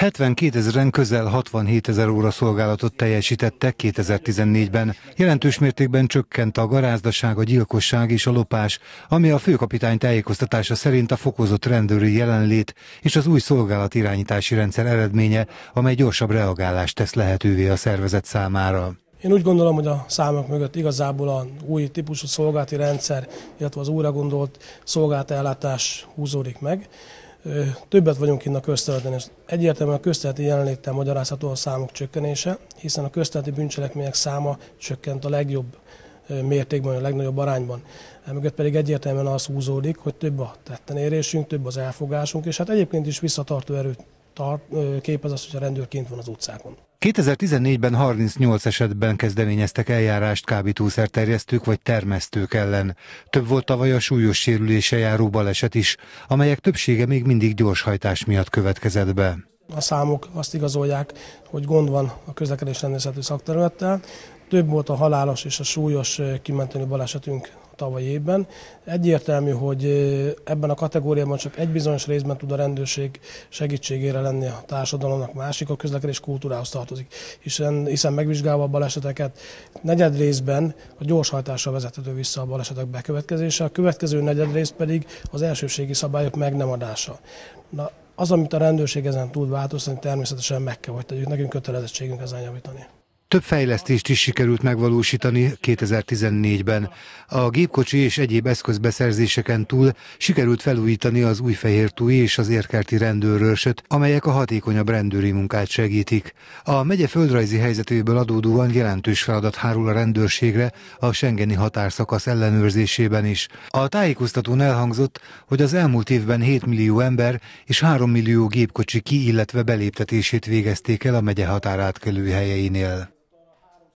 72 ezeren közel 67 ezer óra szolgálatot teljesítettek 2014-ben. Jelentős mértékben csökkent a garázdaság, a gyilkosság és a lopás, ami a főkapitány tájékoztatása szerint a fokozott rendőri jelenlét és az új szolgálat irányítási rendszer eredménye, amely gyorsabb reagálást tesz lehetővé a szervezet számára. Én úgy gondolom, hogy a számok mögött igazából a új típusú szolgálati rendszer, illetve az újra gondolt szolgálatellátás húzódik meg. Többet vagyunk innen a közterületen, és egyértelműen a közterületi jelenléttel magyarázható a számok csökkenése, hiszen a közterületi bűncselekmények száma csökkent a legjobb mértékben, a legnagyobb arányban. Emögött pedig egyértelműen az húzódik, hogy több a tettenérésünk, több az elfogásunk, és hát egyébként is visszatartó erőt tart, képez az, hogy a rendőr kint van az utcákon. 2014-ben 38 esetben kezdeményeztek eljárást kábítószer terjesztők vagy termesztők ellen. Több volt tavaly a súlyos sérülése járó baleset is, amelyek többsége még mindig gyorshajtás miatt következett be. A számok azt igazolják, hogy gond van a közlekedés rendészeti szakterülettel, több volt a halálos és a súlyos eh, kimenteni balesetünk tavaly évben. Egyértelmű, hogy eh, ebben a kategóriában csak egy bizonyos részben tud a rendőrség segítségére lenni a társadalomnak, másik a közlekedés kultúrához tartozik, hiszen, hiszen megvizsgálva a baleseteket, negyed részben a gyorshajtással vezethető vissza a balesetek bekövetkezése, a következő negyed rész pedig az elsőségi szabályok meg nem adása. Na, az, amit a rendőrség ezen tud változtatni, természetesen meg kell, hogy tegyük. Nekünk kötelezettségünk ezen javítani. Több fejlesztést is sikerült megvalósítani 2014-ben. A gépkocsi és egyéb eszközbeszerzéseken túl sikerült felújítani az új fehértúi és az érkelti rendőrőrsöt, amelyek a hatékonyabb rendőri munkát segítik. A megye földrajzi helyzetéből adódóan jelentős feladat hárul a rendőrségre a Schengeni határszakasz ellenőrzésében is. A tájékoztatón elhangzott, hogy az elmúlt évben 7 millió ember és 3 millió gépkocsi ki, illetve beléptetését végezték el a megye határátkelő helyeinél.